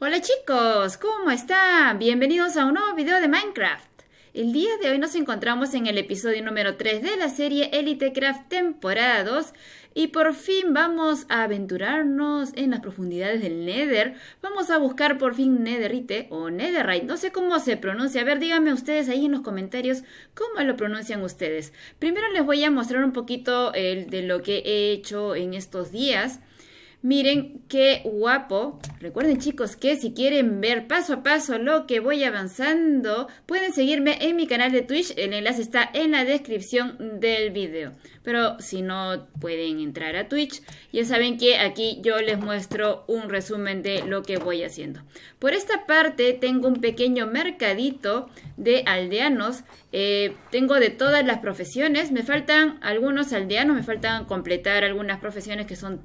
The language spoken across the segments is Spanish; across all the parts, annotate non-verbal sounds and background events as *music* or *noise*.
Hola chicos, ¿cómo están? Bienvenidos a un nuevo video de Minecraft. El día de hoy nos encontramos en el episodio número 3 de la serie Elite Craft y por fin vamos a aventurarnos en las profundidades del Nether. Vamos a buscar por fin Netherite o Netherite, no sé cómo se pronuncia. A ver, díganme ustedes ahí en los comentarios cómo lo pronuncian ustedes. Primero les voy a mostrar un poquito de lo que he hecho en estos días. Miren qué guapo. Recuerden chicos que si quieren ver paso a paso lo que voy avanzando, pueden seguirme en mi canal de Twitch. El enlace está en la descripción del video. Pero si no pueden entrar a Twitch, ya saben que aquí yo les muestro un resumen de lo que voy haciendo. Por esta parte tengo un pequeño mercadito de aldeanos. Eh, tengo de todas las profesiones. Me faltan algunos aldeanos, me faltan completar algunas profesiones que son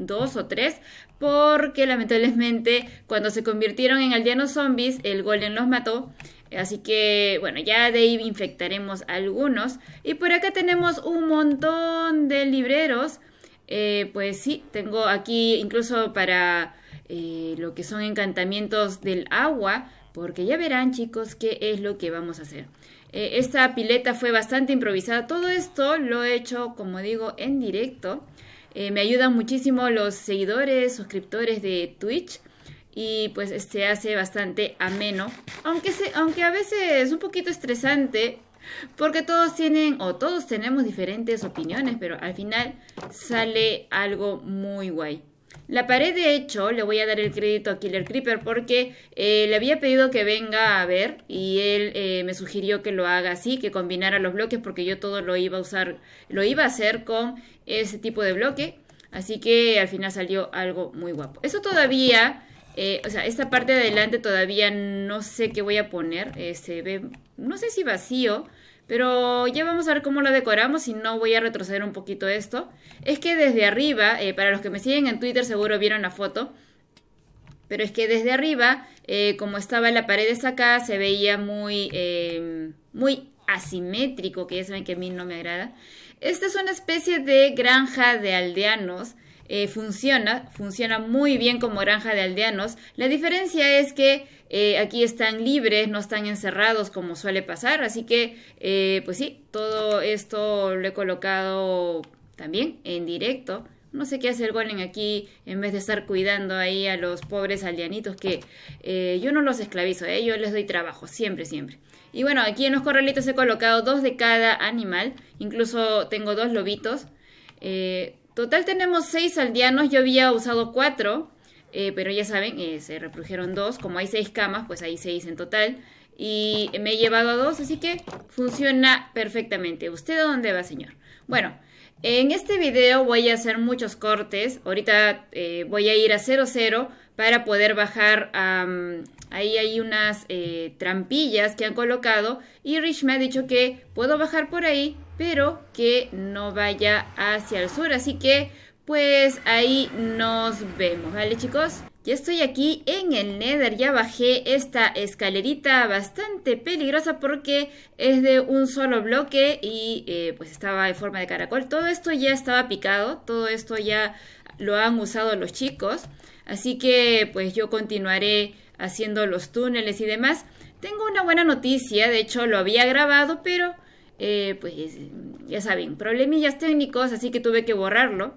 dos o tres, porque lamentablemente cuando se convirtieron en aldeanos zombies, el golem los mató. Así que, bueno, ya de ahí infectaremos algunos. Y por acá tenemos un montón de libreros. Eh, pues sí, tengo aquí incluso para eh, lo que son encantamientos del agua, porque ya verán chicos qué es lo que vamos a hacer. Eh, esta pileta fue bastante improvisada. Todo esto lo he hecho, como digo, en directo. Eh, me ayudan muchísimo los seguidores, suscriptores de Twitch y pues se hace bastante ameno, aunque, aunque a veces es un poquito estresante porque todos tienen o todos tenemos diferentes opiniones, pero al final sale algo muy guay. La pared, de hecho, le voy a dar el crédito a Killer Creeper porque eh, le había pedido que venga a ver y él eh, me sugirió que lo haga así, que combinara los bloques porque yo todo lo iba a usar, lo iba a hacer con ese tipo de bloque. Así que al final salió algo muy guapo. Eso todavía, eh, o sea, esta parte de adelante todavía no sé qué voy a poner. se este, ve, no sé si vacío, pero ya vamos a ver cómo lo decoramos y no voy a retroceder un poquito esto. Es que desde arriba, eh, para los que me siguen en Twitter seguro vieron la foto, pero es que desde arriba, eh, como estaba la pared acá, se veía muy, em, muy asimétrico, que ya saben que a mí no me agrada. Esta es una especie de granja de aldeanos eh, funciona, funciona muy bien como granja de aldeanos. La diferencia es que eh, aquí están libres, no están encerrados como suele pasar, así que eh, pues sí, todo esto lo he colocado también en directo. No sé qué hacer el aquí en vez de estar cuidando ahí a los pobres aldeanitos que yo no los esclavizo, eh, yo les doy trabajo, siempre, siempre. Y bueno, aquí en los corralitos he colocado dos de cada animal, incluso tengo dos lobitos. Total tenemos seis aldeanos, yo había usado cuatro, eh, pero ya saben, eh, se reprodujeron dos. Como hay seis camas, pues hay seis en total. Y me he llevado a dos, así que funciona perfectamente. ¿Usted a dónde va, señor? Bueno, en este video voy a hacer muchos cortes. Ahorita eh, voy a ir a 00 para poder bajar ahí hay unas trampillas que han colocado. Y Rich me ha dicho que puedo bajar por ahí pero que no vaya hacia el sur. Así que pues ahí nos vemos, ¿vale chicos? Ya estoy aquí en el Nether, ya bajé esta escalerita bastante peligrosa porque es de un solo bloque y eh, pues estaba en forma de caracol. Todo esto ya estaba picado, todo esto ya lo han usado los chicos, así que pues yo continuaré haciendo los túneles y demás. Tengo una buena noticia, de hecho lo había grabado, pero eh, pues ya saben, problemillas técnicos, así que tuve que borrarlo.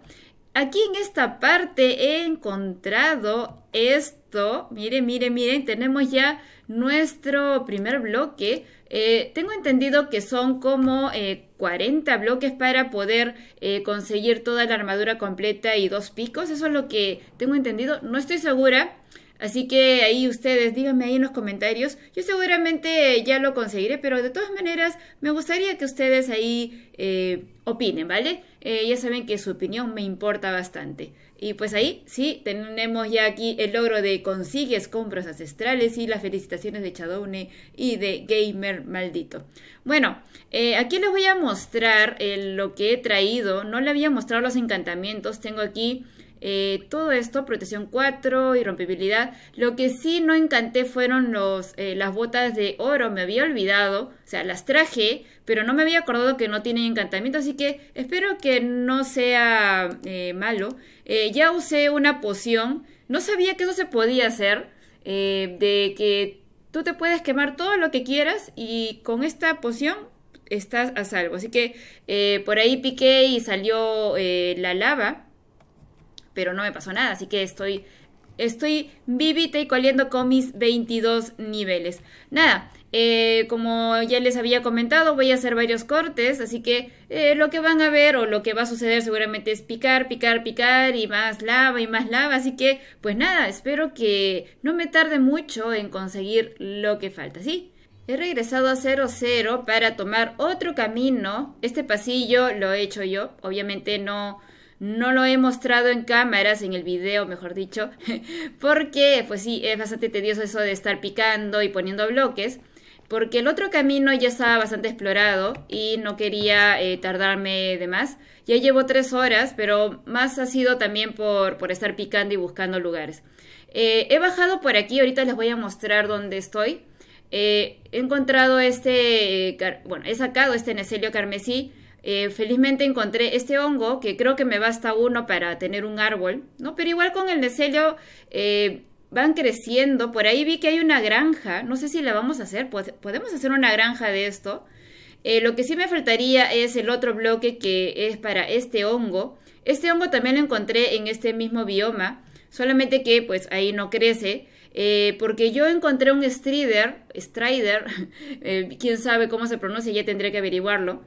Aquí en esta parte he encontrado esto. Miren, miren, miren, tenemos ya nuestro primer bloque. Eh, tengo entendido que son como 40 eh, bloques para poder conseguir toda la armadura completa y dos picos. Eso es lo que tengo entendido. No estoy segura. Así que ahí ustedes, díganme ahí en los comentarios. Yo seguramente ya lo conseguiré, pero de todas maneras me gustaría que ustedes ahí eh, opinen, ¿vale? Eh, ya saben que su opinión me importa bastante. Y pues ahí sí, tenemos ya aquí el logro de consigues compras ancestrales y las felicitaciones de Chadone y de Gamer Maldito. Bueno, eh, aquí les voy a mostrar lo que he traído. No le había mostrado los encantamientos. Tengo aquí eh, todo esto, protección 4, rompibilidad Lo que sí no encanté fueron los, eh, las botas de oro, me había olvidado, o sea, las traje, pero no me había acordado que no tienen encantamiento, así que espero que no sea eh, malo. ya usé una poción, no sabía que eso se podía hacer, de que tú te puedes quemar todo lo que quieras y con esta poción estás a salvo. Así que por ahí piqué y salió la lava pero no me pasó nada, así que estoy, estoy vivita y coliendo con mis 22 niveles. Nada, eh, como ya les había comentado, voy a hacer varios cortes, así que eh, lo que van a ver o lo que va a suceder seguramente es picar, picar, picar y más lava y más lava, así que pues nada, espero que no me tarde mucho en conseguir lo que falta, ¿sí? He regresado a 0-0 para tomar otro camino, este pasillo lo he hecho yo, obviamente no no lo he mostrado en cámaras, en el video, mejor dicho, *laughs* porque pues sí, es bastante tedioso eso de estar picando y poniendo bloques, porque el otro camino ya estaba bastante explorado y no quería eh, tardarme de más. Ya llevo tres horas, pero más ha sido también por, estar picando y buscando lugares. Eh, he bajado por aquí, ahorita les voy a mostrar dónde estoy. Eh, he encontrado este, bueno, he sacado este Necelio carmesí eh, felizmente encontré este hongo, que creo que me basta uno para tener un árbol, ¿no? Pero igual con el necelio eh, van creciendo. Por ahí vi que hay una granja, no sé si la vamos a hacer, podemos hacer una granja de esto. Eh, lo que sí me faltaría es el otro bloque que es para este hongo. Este hongo también lo encontré en este mismo bioma, solamente que pues ahí no crece. porque yo encontré un strider, strider, *laughs* quién sabe cómo se pronuncia, ya tendré que averiguarlo,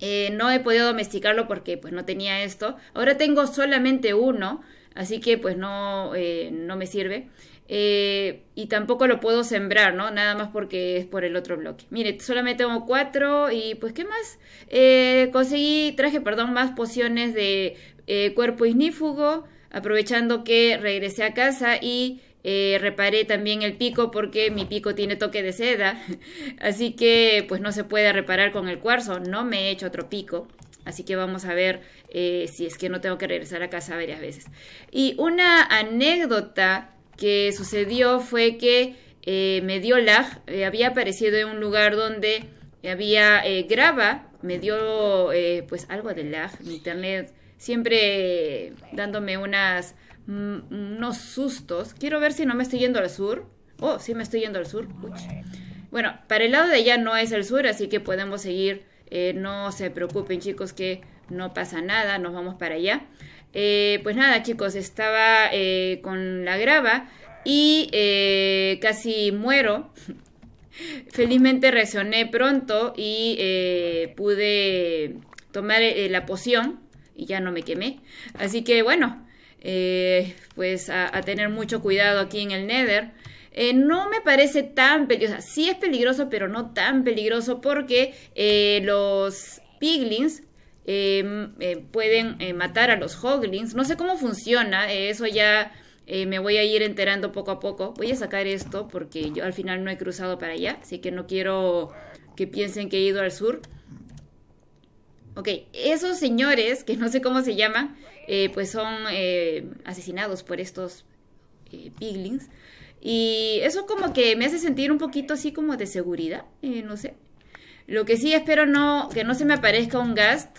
eh, no he podido domesticarlo porque pues no tenía esto. Ahora tengo solamente uno, así que pues no, eh, no me sirve. Eh, y tampoco lo puedo sembrar, ¿no? Nada más porque es por el otro bloque. Mire, solamente tengo cuatro y pues ¿qué más? conseguí, traje, perdón, más pociones de cuerpo ignífugo, aprovechando que regresé a casa y eh, reparé también el pico porque mi pico tiene toque de seda, *laughs* así que pues no se puede reparar con el cuarzo, no me he hecho otro pico. Así que vamos a ver eh, si es que no tengo que regresar a casa varias veces. Y una anécdota que sucedió fue que eh, me dio lag, había aparecido en un lugar donde había grava, me dio pues algo de lag, internet siempre dándome unas Mm, unos sustos. Quiero ver si no me estoy yendo al sur. Oh, si me estoy yendo al sur. Bueno, para el lado de allá no es el sur, así que podemos seguir. Eh, no se preocupen chicos que no pasa nada, nos vamos para allá. Eh, pues nada chicos, estaba eh, con la grava y casi muero. *laughs* Felizmente reaccioné pronto y pude tomar la poción y ya no me quemé. Así que bueno, eh, pues a, tener mucho cuidado aquí en el Nether. Eh, no me parece tan peligroso, sí es peligroso, pero no tan peligroso porque eh, los piglins em, eh, pueden matar a los hoglins. No sé cómo funciona, eso ya me voy a ir enterando poco a poco. Voy a sacar esto porque yo al final no he cruzado para allá, así que no quiero que piensen que he ido al sur. Ok, esos señores, que no sé cómo se llaman, eh, pues son eh, asesinados por estos piglins. Eh, piglings. Y eso como que me hace sentir un poquito así como de seguridad, no sé. Lo que sí espero no que no se me aparezca un gast.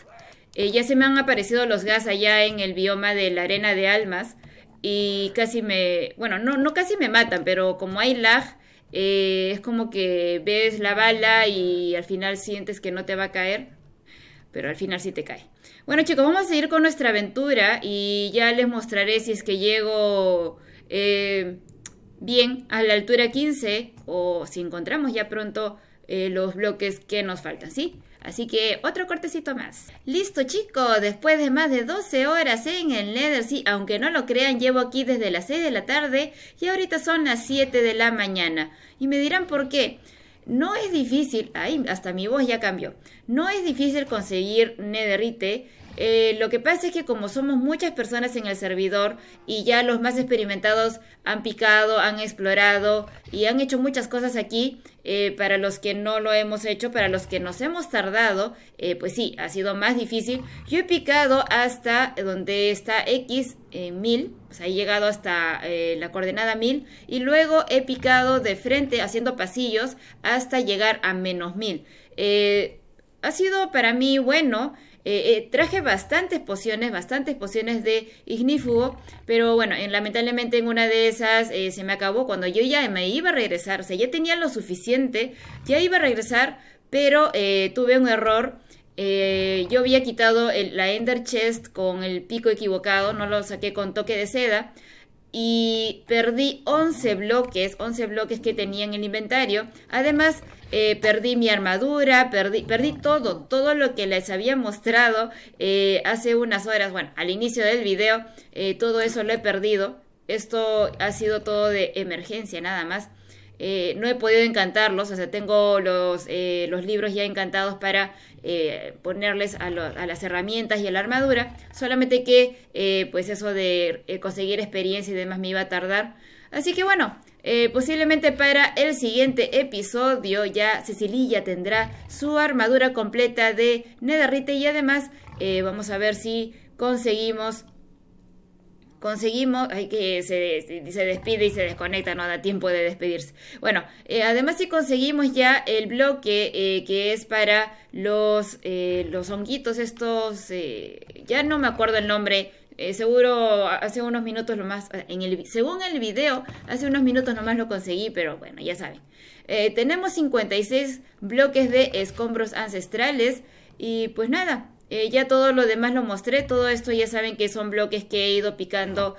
ya se me han aparecido los gas allá en el bioma de la arena de almas. Y casi me... Bueno, no, no casi me matan, pero como hay lag, es como que ves la bala y al final sientes que no te va a caer pero al final sí te cae. Bueno chicos, vamos a seguir con nuestra aventura y ya les mostraré si es que llego eh, bien a la altura 15 o si encontramos ya pronto eh, los bloques que nos faltan, ¿sí? Así que otro cortecito más. Listo chicos, después de más de 12 horas en el Nether, sí, aunque no lo crean, llevo aquí desde las 6 de la tarde y ahorita son las 7 de la mañana. Y me dirán por qué. No es difícil, hasta mi voz ya cambió, no es difícil conseguir nederite eh, lo que pasa es que como somos muchas personas en el servidor y ya los más experimentados han picado, han explorado y han hecho muchas cosas aquí, eh, para los que no lo hemos hecho, para los que nos hemos tardado, eh, pues sí, ha sido más difícil. Yo he picado hasta donde está X mil. 1000, o sea, he llegado hasta la coordenada 1000 y luego he picado de frente haciendo pasillos hasta llegar a menos 1000. ha sido para mí bueno, eh, eh, traje bastantes pociones, bastantes pociones de ignífugo, pero bueno, lamentablemente en una de esas eh, se me acabó cuando yo ya me iba a regresar, o sea, ya tenía lo suficiente, ya iba a regresar, pero tuve un error. yo había quitado la Ender Chest con el pico equivocado, no lo saqué con toque de seda y perdí 11 bloques, 11 bloques que tenía en el inventario. Además, eh, perdí mi armadura, perdí, todo, todo lo que les había mostrado eh, hace unas horas, bueno, al inicio del video, eh, todo eso lo he perdido, esto ha sido todo de emergencia nada más. no he podido encantarlos, o sea, tengo los, los libros ya encantados para ponerles a, a, las herramientas y a la armadura, solamente que pues eso de conseguir experiencia y demás me iba a tardar. Así que bueno, eh, posiblemente para el siguiente episodio ya Cecilia tendrá su armadura completa de Nedarrite y además eh, vamos a ver si conseguimos conseguimos, hay que se, se, despide y se desconecta, no da tiempo de despedirse. Bueno, eh, además si conseguimos ya el bloque que es para los, los honguitos, estos, ya no me acuerdo el nombre eh, seguro hace unos minutos lo más, eh, en el, según el video, hace unos minutos nomás lo conseguí, pero bueno, ya saben. Eh, tenemos 56 bloques de escombros ancestrales y pues nada, ya todo lo demás lo mostré, todo esto ya saben que son bloques que he ido picando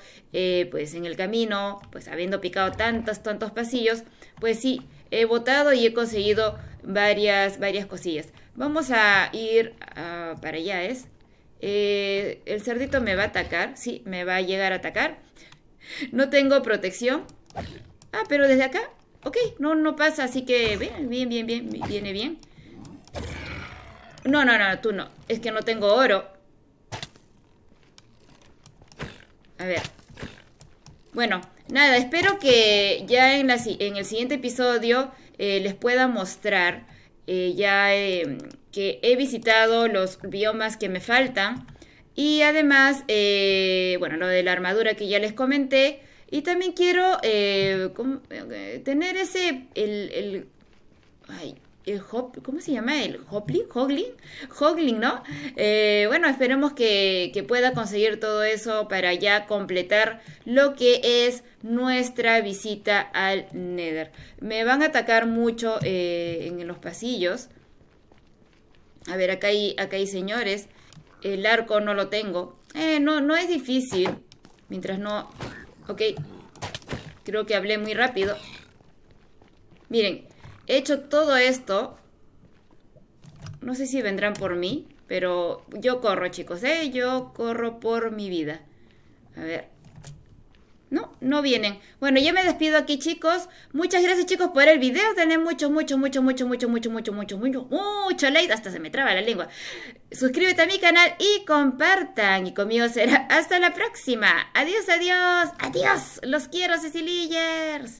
pues en el camino, pues habiendo picado tantos, tantos pasillos, pues sí, he botado y he conseguido varias, varias cosillas. Vamos a ir ah, para allá, ¿es? eh, el cerdito me va a atacar, sí, me va a llegar a atacar. No tengo protección. Ah, pero desde acá, ok, no, no pasa, así que bien, bien, bien, bien, viene bien. No, no, no, tú no, es que no tengo oro. A ver. Bueno, nada, espero que ya en, el siguiente episodio eh, les pueda mostrar eh, ya em, que he visitado los biomas que me faltan. Y además, eh, bueno, lo de la armadura que ya les comenté. Y también quiero eh, tener ese, el, ¿cómo se llama el? ¿Hopling? ¿Hogling? Hogling, ¿no? Eh, bueno, esperemos que, pueda conseguir todo eso para ya completar lo que es nuestra visita al Nether. Me van a atacar mucho eh, en los pasillos. A ver, acá hay, acá hay señores. El arco no lo tengo. Eh, no, no es difícil. Mientras no... Ok. Creo que hablé muy rápido. Miren, He hecho todo esto, no sé si vendrán por mí, pero yo corro, chicos, ¿eh? Yo corro por mi vida. A ver. No, no vienen. Bueno, yo me despido aquí, chicos. Muchas gracias, chicos, por el video. Tener mucho, mucho, mucho, mucho, mucho, mucho, mucho, mucho, mucho, mucho like. Hasta se me traba la lengua. Suscríbete a mi canal y compartan. Y conmigo será hasta la próxima. Adiós, adiós. Adiós. Los quiero, Cecilillers.